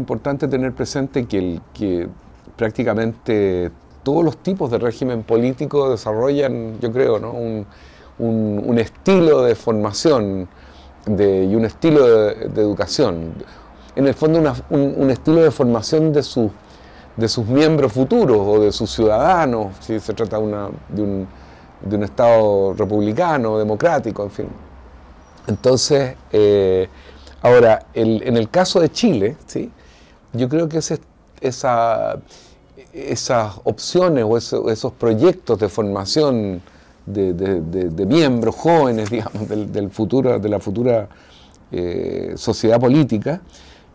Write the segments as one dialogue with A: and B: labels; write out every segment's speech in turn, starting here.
A: importante tener presente que, el, que prácticamente todos los tipos de régimen político desarrollan, yo creo, ¿no? un, estilo de formación y un estilo de, educación. En el fondo, un, estilo de formación de, sus miembros futuros o de sus ciudadanos, si se trata de, un, Estado republicano, democrático, en fin. Entonces, eh, ahora, en el caso de Chile, ¿sí? Yo creo que esas opciones o esos proyectos de formación de, miembros jóvenes, digamos, del, futuro, de la futura eh, sociedad política,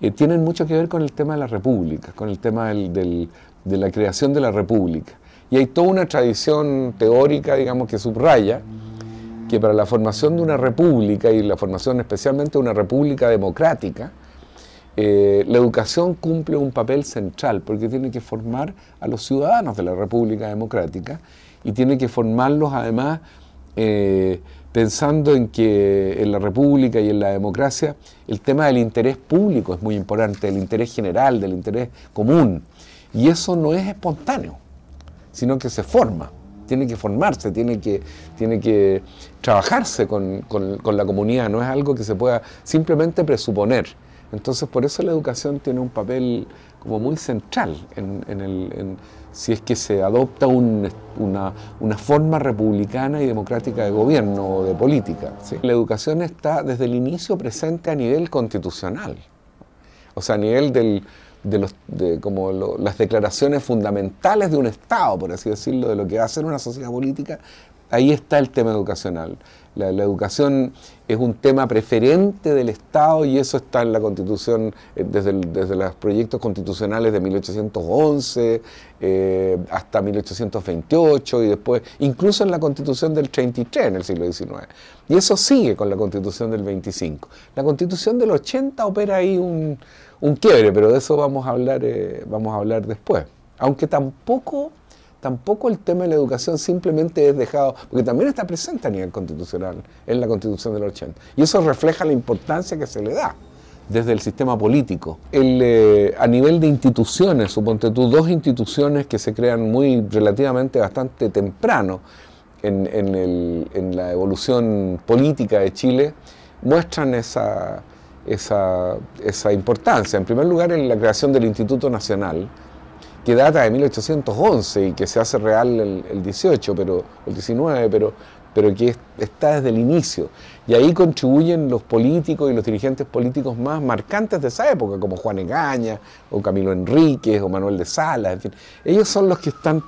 A: eh, tienen mucho que ver con el tema de la república, con el tema de la creación de la república. Y hay toda una tradición teórica, que subraya que para la formación de una república y la formación especialmente de una república democrática, eh, la educación cumple un papel central porque tiene que formar a los ciudadanos de la República Democrática y tiene que formarlos además eh, pensando en que en la República y en la democracia el tema del interés público es muy importante, del interés general, del interés común. Y eso no es espontáneo, sino que se forma, tiene que formarse, tiene que, tiene que trabajarse con la comunidad, no es algo que se pueda simplemente presuponer. Entonces, por eso la educación tiene un papel como muy central en, el, si es que se adopta una, forma republicana y democrática de gobierno o de política. La educación está desde el inicio presente a nivel constitucional, o sea, a nivel de, como las declaraciones fundamentales de un Estado, por así decirlo, de lo que va a ser una sociedad política, ahí está el tema educacional. La, educación es un tema preferente del Estado y eso está en la Constitución, eh, desde, desde los proyectos constitucionales de 1811 eh, hasta 1828 y después, incluso en la Constitución del 33 en el siglo XIX. Y eso sigue con la Constitución del 25. La Constitución del 80 opera ahí un, quiebre, pero de eso vamos a hablar, eh, vamos a hablar después. Aunque tampoco tampoco el tema de la educación simplemente es dejado, porque también está presente a nivel constitucional, en la constitución del 80. Y eso refleja la importancia que se le da desde el sistema político. Eh, a nivel de instituciones, suponte tú, dos instituciones que se crean muy relativamente bastante temprano en, la evolución política de Chile, muestran esa, esa importancia. En primer lugar, en la creación del Instituto Nacional, que data de 1811 y que se hace real el, 18, pero el 19, pero, pero que está desde el inicio. Y ahí contribuyen los políticos y los dirigentes políticos más marcantes de esa época, como Juan Egaña, o Camilo Enríquez, o Manuel de Salas, en fin. Ellos son los que están,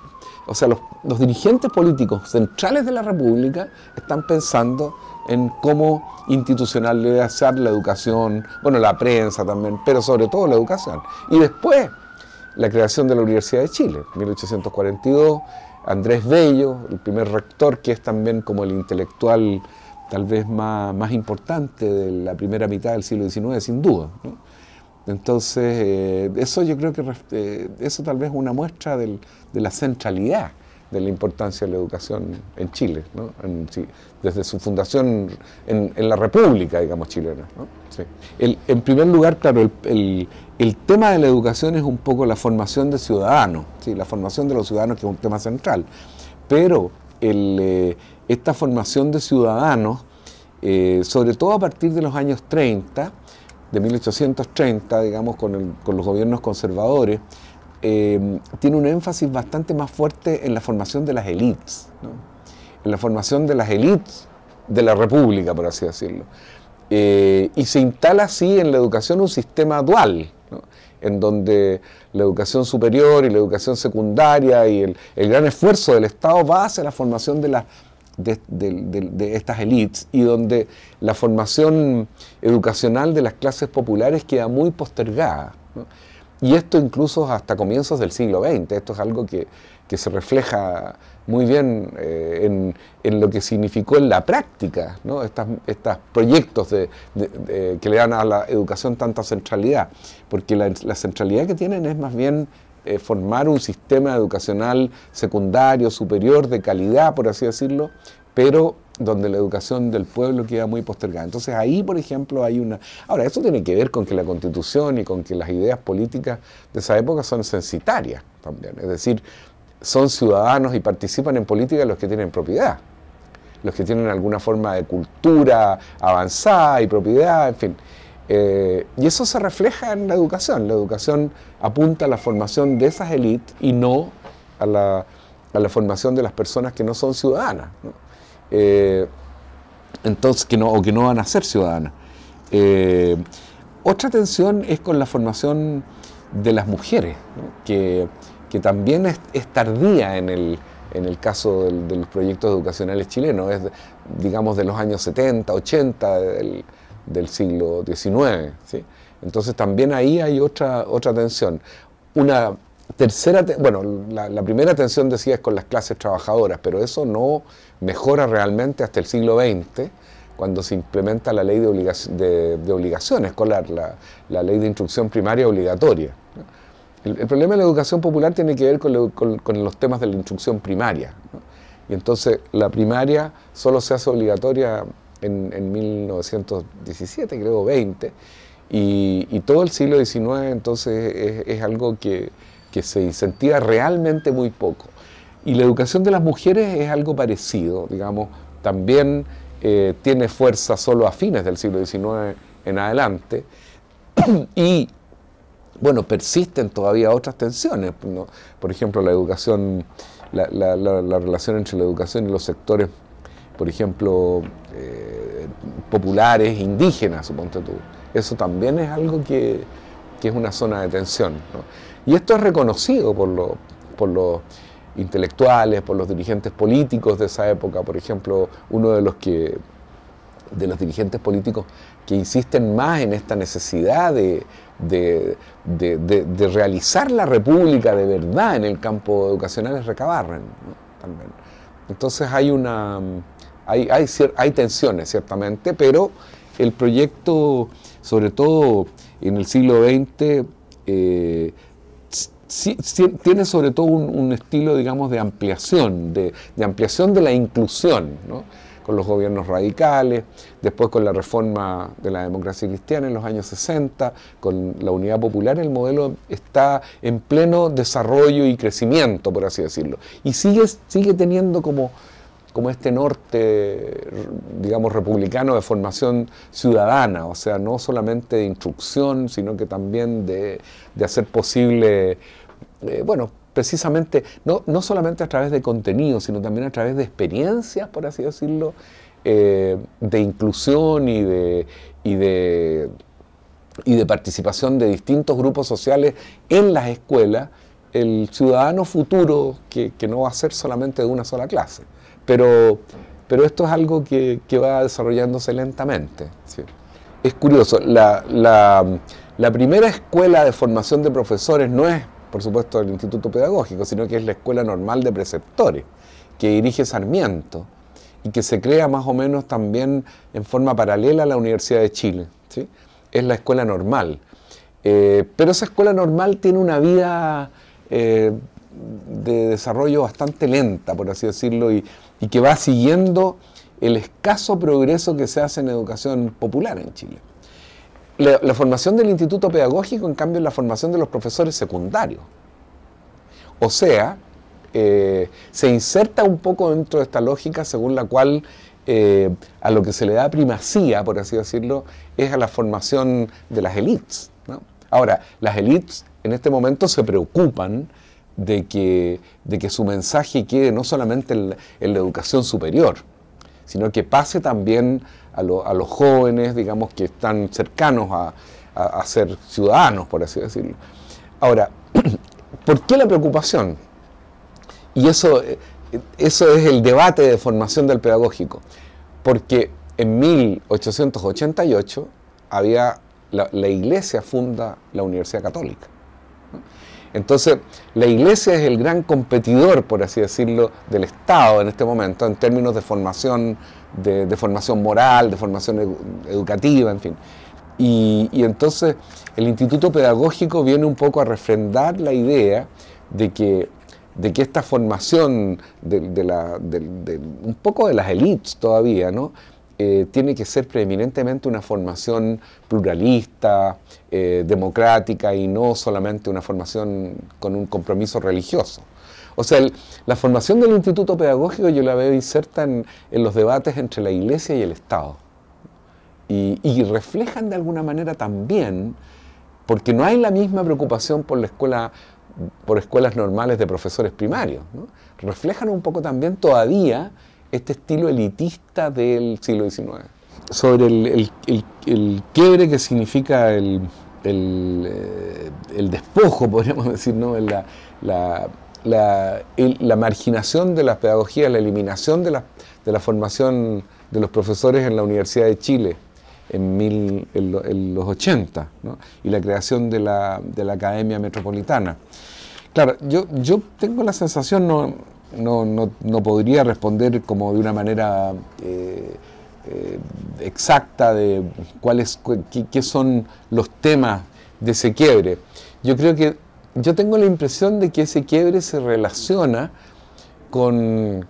A: o sea, los, los dirigentes políticos centrales de la República están pensando en cómo institucionalizar la educación, bueno, la prensa también, pero sobre todo la educación. Y después la creación de la Universidad de Chile, 1842. Andrés Bello, el primer rector, que es también como el intelectual tal vez más, más importante de la primera mitad del siglo XIX, sin duda. Entonces, eh, eso yo creo que eh, eso tal vez es una muestra de la centralidad de la importancia de la educación en Chile, desde su fundación en, la República, digamos, chilena. en primer lugar, claro, el, tema de la educación es un poco la formación de ciudadanos, la formación de los ciudadanos que es un tema central, pero eh, esta formación de ciudadanos, eh, sobre todo a partir de los años 30, de 1830, digamos, con los gobiernos conservadores, eh, tiene un énfasis bastante más fuerte en la formación de las élites, en la formación de las élites de la República, por así decirlo. Eh, y se instala así en la educación un sistema dual, en donde la educación superior y la educación secundaria y el, el gran esfuerzo del Estado va hacia la formación de las de, estas élites y donde la formación educacional de las clases populares queda muy postergada. Y esto incluso hasta comienzos del siglo XX, esto es algo que, se refleja muy bien eh, en, lo que significó en la práctica ¿no? estos estas proyectos de, que le dan a la educación tanta centralidad, porque la, centralidad que tienen es más bien eh, formar un sistema educacional secundario, superior, de calidad, por así decirlo, pero donde la educación del pueblo queda muy postergada. Entonces ahí, por ejemplo, hay una... Ahora, eso tiene que ver con que la constitución y con que las ideas políticas de esa época son censitarias también. Es decir, son ciudadanos y participan en política los que tienen propiedad, los que tienen alguna forma de cultura avanzada y propiedad, en fin. Eh, y eso se refleja en la educación. La educación apunta a la formación de esas élites y no a la, a la formación de las personas que no son ciudadanas. Eh, entonces, que no, o que no van a ser ciudadanas. Eh, otra tensión es con la formación de las mujeres, que, que, también es, tardía en el, en el caso de los proyectos educacionales chilenos, es digamos de los años 70, 80 del, del siglo XIX. Entonces también ahí hay otra, otra tensión. Una tercera, bueno, la, primera tensión decía es con las clases trabajadoras, pero eso no mejora realmente hasta el siglo XX, cuando se implementa la ley de, obligación escolar, la, ley de instrucción primaria obligatoria. El, problema de la educación popular tiene que ver con, los temas de la instrucción primaria. Y entonces la primaria solo se hace obligatoria en, 1917, creo, 20, y, todo el siglo XIX entonces es algo que, que se incentiva realmente muy poco. Y la educación de las mujeres es algo parecido, digamos, también eh, tiene fuerza solo a fines del siglo XIX en adelante. y bueno, persisten todavía otras tensiones, por ejemplo, la educación, la, relación entre la educación y los sectores, por ejemplo, eh, populares, indígenas, suponte tú. Eso también es algo que, que es una zona de tensión. Y esto es reconocido por, por los intelectuales, por los dirigentes políticos de esa época, por ejemplo, uno de los que de los dirigentes políticos que insisten más en esta necesidad de, realizar la república de verdad en el campo educacional es Recabarren. También. Entonces hay una hay, hay tensiones, ciertamente, pero el proyecto, sobre todo en el siglo XX, eh, tiene sobre todo un, estilo, digamos, de ampliación, de, ampliación de la inclusión, con los gobiernos radicales, después con la reforma de la democracia cristiana en los años 60, con la unidad popular, el modelo está en pleno desarrollo y crecimiento, por así decirlo. Y sigue, sigue teniendo como como este norte, digamos, republicano de formación ciudadana, o sea, no solamente de instrucción, sino que también de, hacer posible, eh, bueno, precisamente, no, solamente a través de contenido, sino también a través de experiencias, por así decirlo, eh, de inclusión y y de, y de participación de distintos grupos sociales en las escuelas el ciudadano futuro que, no va a ser solamente de una sola clase. Pero, pero esto es algo que, va desarrollándose lentamente. Es curioso, la, primera escuela de formación de profesores no es, por supuesto, el Instituto Pedagógico, sino que es la Escuela Normal de Preceptores, que dirige Sarmiento y que se crea más o menos también en forma paralela a la Universidad de Chile. ¿sí? Es la escuela normal. Eh, pero esa escuela normal tiene una vida eh, de desarrollo bastante lenta, por así decirlo, y, que va siguiendo el escaso progreso que se hace en educación popular en Chile. La, formación del instituto pedagógico, en cambio, es la formación de los profesores secundarios. O sea, eh, se inserta un poco dentro de esta lógica según la cual eh, a lo que se le da primacía, por así decirlo, es a la formación de las élites. Ahora, las élites en este momento se preocupan de que, de que su mensaje quede no solamente en, la educación superior, sino que pase también a, los jóvenes, digamos, que están cercanos a, ser ciudadanos, por así decirlo. Ahora, ¿por qué la preocupación? Y eso, eh, eso es el debate de formación del pedagógico, porque en 1888 había, la iglesia funda la Universidad Católica. Entonces, la iglesia es el gran competidor, por así decirlo, del Estado en este momento, en términos de formación, de, formación moral, de formación educativa, en fin. Y, entonces el Instituto Pedagógico viene un poco a refrendar la idea de que esta formación un poco de las elites todavía, ¿no? Eh, tiene que ser preeminentemente una formación pluralista, eh, democrática y no solamente una formación con un compromiso religioso. O sea, la formación del instituto pedagógico yo la veo inserta en, los debates entre la iglesia y el Estado. Y, reflejan de alguna manera también, porque no hay la misma preocupación por la escuela por escuelas normales de profesores primarios, reflejan un poco también todavía este estilo elitista del siglo XIX, sobre el, el, el, quiebre que significa el, eh, despojo, podríamos decir, ¿no? la, la, la, la marginación de la pedagogía, la eliminación de la, de la formación de los profesores en la Universidad de Chile en, los 80 ¿no? y la creación de la, de la Academia Metropolitana. Claro, yo, yo tengo la sensación, no, no, podría responder como de una manera eh, eh, exacta de cuáles qué, son los temas de ese quiebre. Yo creo que yo tengo la impresión de que ese quiebre se relaciona con,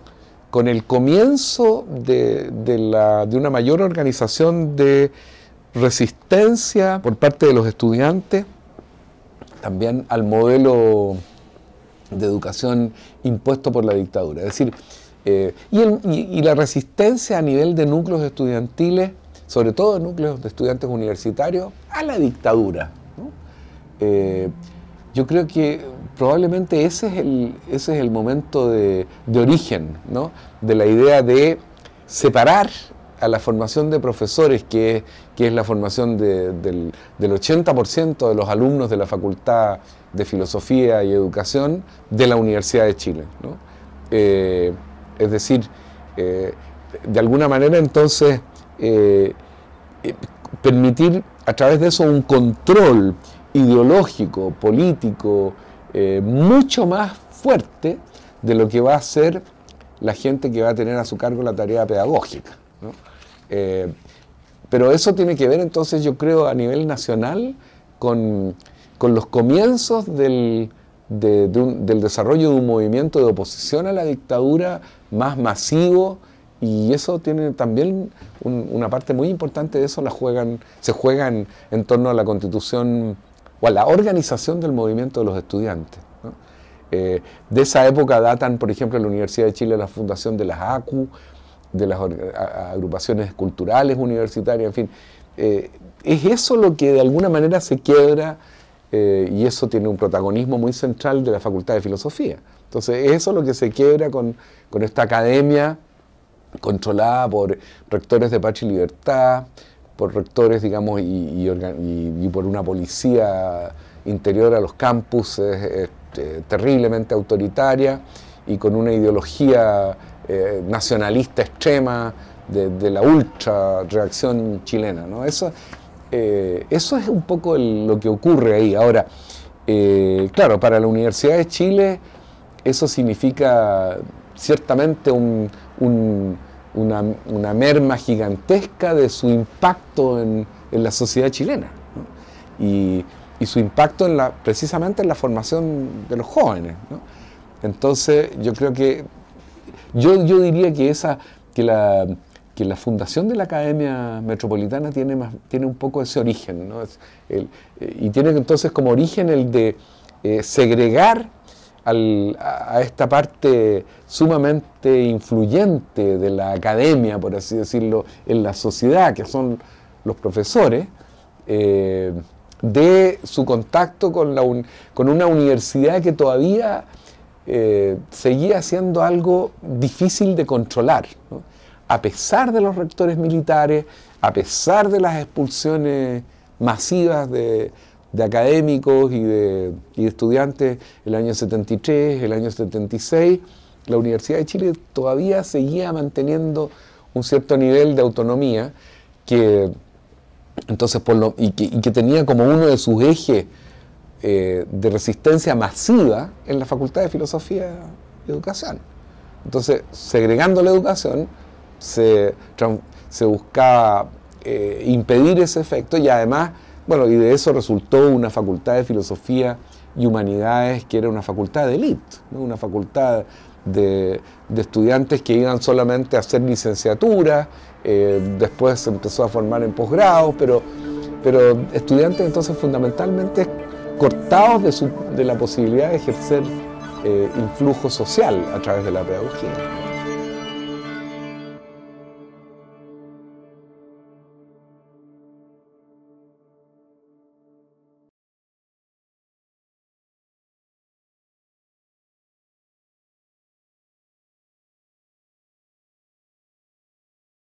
A: con el comienzo de, de, una mayor organización de resistencia por parte de los estudiantes, también al modelo de educación impuesto por la dictadura. Es decir, eh, y, la resistencia a nivel de núcleos estudiantiles, sobre todo núcleos de estudiantes universitarios, a la dictadura. Eh, yo creo que probablemente ese es el, ese es el momento de, origen de la idea de separar a la formación de profesores, que, que es la formación del, 80% de los alumnos de la Facultad de Filosofía y Educación de la Universidad de Chile. ¿no? Eh, es decir, eh, de alguna manera entonces eh, permitir a través de eso un control ideológico, político, mucho más fuerte de lo que va a ser la gente que va a tener a su cargo la tarea pedagógica. ¿no? Eh, pero eso tiene que ver entonces, yo creo, a nivel nacional con, los comienzos del, desarrollo de un movimiento de oposición a la dictadura más masivo y eso tiene también una parte muy importante de eso la juegan se juegan en torno a la constitución o a la organización del movimiento de los estudiantes eh, de esa época datan por ejemplo en la Universidad de Chile la fundación de las ACU de las agrupaciones culturales universitarias, en fin. Eh, es eso lo que de alguna manera se quiebra eh, y eso tiene un protagonismo muy central de la Facultad de Filosofía. Entonces, es eso lo que se quiebra con, esta academia controlada por rectores de Pachi Libertad, por rectores, digamos, y, por una policía interior a los campus eh, terriblemente autoritaria y con una ideología eh, nacionalista extrema, de, la ultra reacción chilena. Eso, eh, eso es un poco lo que ocurre ahí. Ahora, eh, claro, para la Universidad de Chile eso significa ciertamente una, merma gigantesca de su impacto en, la sociedad chilena y, su impacto en la, precisamente en la formación de los jóvenes. Entonces yo creo que yo, diría que, esa, que, la, la fundación de la Academia Metropolitana tiene, más, tiene un poco ese origen, eh, y tiene entonces como origen el de eh, segregar a, esta parte sumamente influyente de la academia, por así decirlo, en la sociedad, que son los profesores, eh, de su contacto con, la con una universidad que todavía eh, seguía siendo algo difícil de controlar. A pesar de los rectores militares, a pesar de las expulsiones masivas de, académicos y de, estudiantes el año 73, el año 76, la Universidad de Chile todavía seguía manteniendo un cierto nivel de autonomía que entonces y que tenía como uno de sus ejes eh, de resistencia masiva en la Facultad de Filosofía y Educación. Entonces, segregando la educación, se, buscaba eh, impedir ese efecto y además, bueno, y de eso resultó una Facultad de Filosofía y Humanidades que era una facultad de élite, ¿no? una facultad de, estudiantes que iban solamente a hacer licenciatura, eh, después se empezó a formar en posgrado, pero, pero estudiantes entonces fundamentalmente cortados de, la posibilidad de ejercer eh, influjo social a través de la pedagogía.